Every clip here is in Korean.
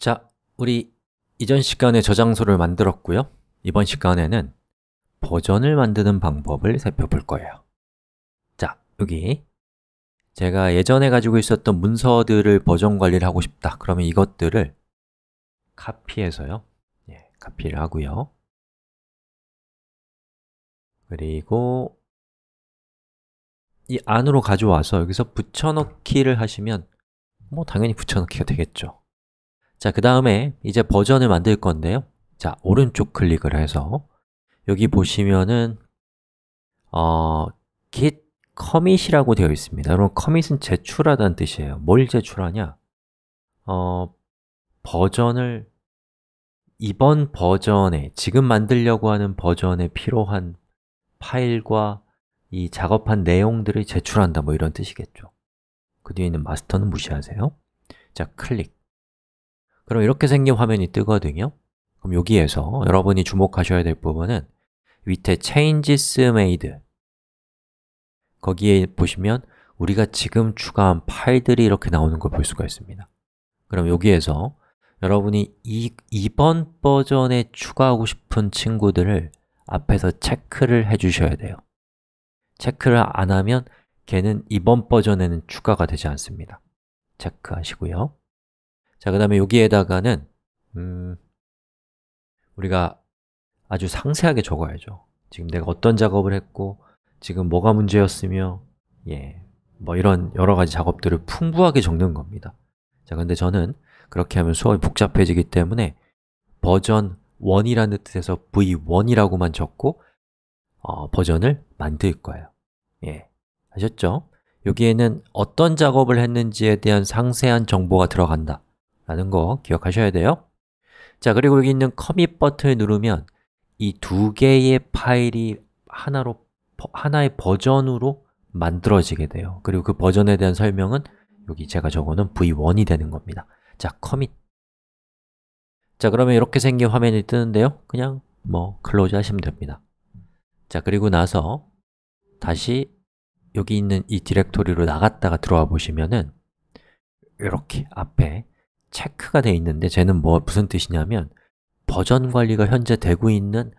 자, 우리 이전 시간에 저장소를 만들었고요 이번 시간에는 버전을 만드는 방법을 살펴볼 거예요 자, 여기 제가 예전에 가지고 있었던 문서들을 버전 관리를 하고 싶다 그러면 이것들을 카피해서요 예, 카피를 하고요 그리고 이 안으로 가져와서 여기서 붙여넣기를 하시면 뭐 당연히 붙여넣기가 되겠죠 자, 그 다음에 이제 버전을 만들 건데요 자, 오른쪽 클릭을 해서 여기 보시면은 어, git commit이라고 되어 있습니다 여러 commit은 제출하다는 뜻이에요 뭘 제출하냐? 어, 버전을 이번 버전에, 지금 만들려고 하는 버전에 필요한 파일과 이 작업한 내용들을 제출한다 뭐 이런 뜻이겠죠 그 뒤에 있는 마스터는 무시하세요 자, 클릭 그럼 이렇게 생긴 화면이 뜨거든요 그럼 여기에서 여러분이 주목하셔야 될 부분은 밑에 changes made 거기에 보시면 우리가 지금 추가한 파일들이 이렇게 나오는 걸 볼 수가 있습니다 그럼 여기에서 여러분이 이, 이번 버전에 추가하고 싶은 친구들을 앞에서 체크를 해주셔야 돼요 체크를 안 하면 걔는 이번 버전에는 추가가 되지 않습니다 체크하시고요 자, 그 다음에 여기에다가는 음, 우리가 아주 상세하게 적어야죠 지금 내가 어떤 작업을 했고 지금 뭐가 문제였으며 예, 뭐 이런 여러 가지 작업들을 풍부하게 적는 겁니다 자, 근데 저는 그렇게 하면 수업이 복잡해지기 때문에 버전 1이라는 뜻에서 v1이라고만 적고 어, 버전을 만들 거예요 예, 아셨죠? 여기에는 어떤 작업을 했는지에 대한 상세한 정보가 들어간다 라는 거 기억하셔야 돼요 자, 그리고 여기 있는 커밋 버튼을 누르면 이 두 개의 파일이 하나로 하나의 버전으로 만들어지게 돼요 그리고 그 버전에 대한 설명은 여기 제가 적어놓은 v1이 되는 겁니다 자, 커밋 자, 그러면 이렇게 생긴 화면이 뜨는데요 그냥 뭐 클로즈 하시면 됩니다 자, 그리고 나서 다시 여기 있는 이 디렉토리로 나갔다가 들어와 보시면은 이렇게 앞에 체크가 돼 있는데 쟤는 뭐 무슨 뜻이냐면 버전 관리가 현재 되고 있는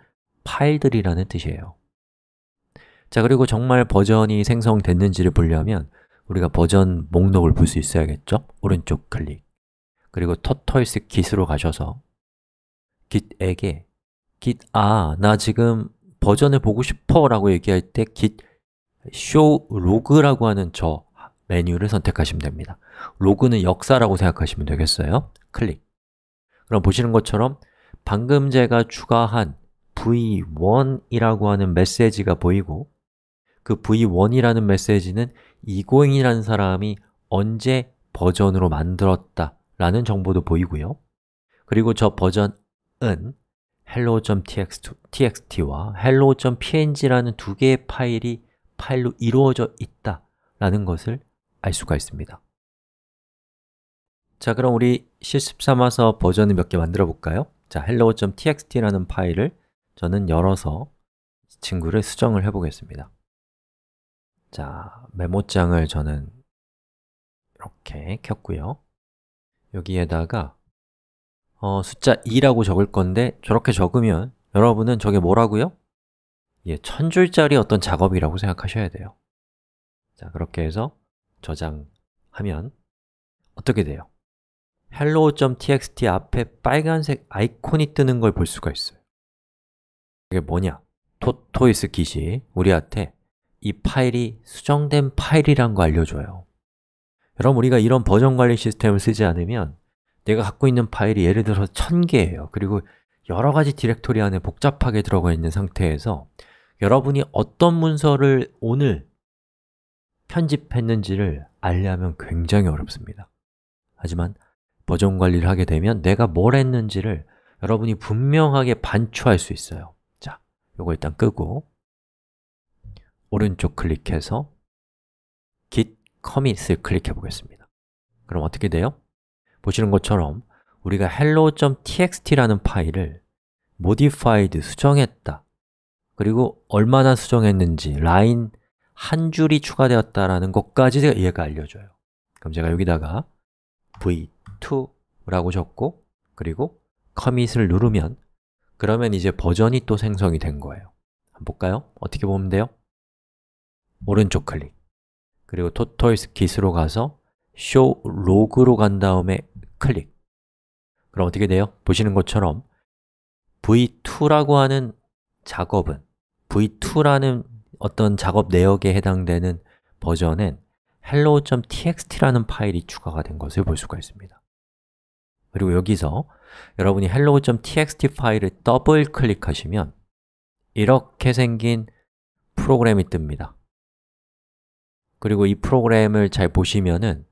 파일들이라는 뜻이에요 자 그리고 정말 버전이 생성됐는지를 보려면 우리가 버전 목록을 볼 수 있어야겠죠? 오른쪽 클릭 그리고 터털스 git으로 가셔서 git에게 git 아, 나 지금 버전을 보고 싶어 라고 얘기할 때 git show log라고 하는 저 메뉴를 선택하시면 됩니다 로그는 역사라고 생각하시면 되겠어요 클릭 그럼 보시는 것처럼 방금 제가 추가한 v1이라고 하는 메시지가 보이고 그 v1이라는 메시지는 이고잉이라는 사람이 언제 버전으로 만들었다 라는 정보도 보이고요 그리고 저 버전은 hello.txt와 hello.png라는 두 개의 파일이 파일로 이루어져 있다 라는 것을 알 수가 있습니다 자, 그럼 우리 실습 삼아서 버전을 몇 개 만들어 볼까요? 자, hello.txt라는 파일을 저는 열어서 친구를 수정을 해보겠습니다 자, 메모장을 저는 이렇게 켰고요 여기에다가 어, 숫자 2라고 적을 건데 저렇게 적으면 여러분은 저게 뭐라고요? 예, 천 줄짜리 어떤 작업이라고 생각하셔야 돼요 자, 그렇게 해서 저장하면 어떻게 돼요? hello.txt 앞에 빨간색 아이콘이 뜨는 걸 볼 수가 있어요 이게 뭐냐? 토토이스 기이 우리한테 이 파일이 수정된 파일이란 걸 알려줘요 여러분 우리가 이런 버전 관리 시스템을 쓰지 않으면 내가 갖고 있는 파일이 예를 들어 1000개예요 그리고 여러 가지 디렉토리 안에 복잡하게 들어가 있는 상태에서 여러분이 어떤 문서를 오늘 편집했는지를 알려면 굉장히 어렵습니다 하지만 버전 관리를 하게 되면 내가 뭘 했는지를 여러분이 분명하게 반추할 수 있어요 자, 이거 일단 끄고 오른쪽 클릭해서 git commit을 클릭해 보겠습니다 그럼 어떻게 돼요? 보시는 것처럼 우리가 hello.txt라는 파일을 modified, 수정했다 그리고 얼마나 수정했는지 라인 한 줄이 추가되었다라는 것까지 이해가 알려줘요 그럼 제가 여기다가 v 2라고 적고 그리고 커밋을 누르면 그러면 이제 버전이 또 생성이 된 거예요 한번 볼까요? 어떻게 보면 돼요? 오른쪽 클릭 그리고 토이스 깃으로 가서 show log로 간 다음에 클릭 그럼 어떻게 돼요? 보시는 것처럼 v2라고 하는 작업은 v2라는 어떤 작업 내역에 해당되는 버전은 hello.txt라는 파일이 추가가 된 것을 볼 수가 있습니다 그리고 여기서 여러분이 hello.txt 파일을 더블 클릭하시면 이렇게 생긴 프로그램이 뜹니다 그리고 이 프로그램을 잘 보시면은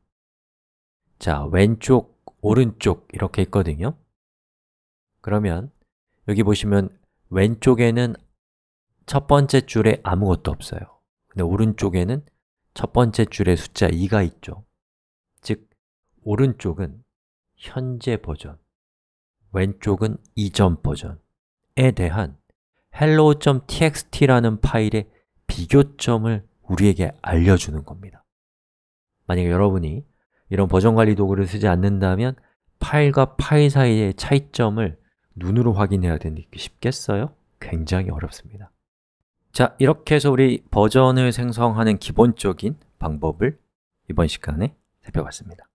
자, 왼쪽, 오른쪽 이렇게 있거든요 그러면 여기 보시면 왼쪽에는 첫 번째 줄에 아무것도 없어요 근데 오른쪽에는 첫 번째 줄에 숫자 2가 있죠 즉, 오른쪽은 현재 버전, 왼쪽은 이전 버전에 대한 hello.txt라는 파일의 비교점을 우리에게 알려주는 겁니다 만약 에 여러분이 이런 버전 관리 도구를 쓰지 않는다면 파일과 파일 사이의 차이점을 눈으로 확인해야 되는 게 쉽겠어요? 굉장히 어렵습니다 자, 이렇게 해서 우리 버전을 생성하는 기본적인 방법을 이번 시간에 살펴봤습니다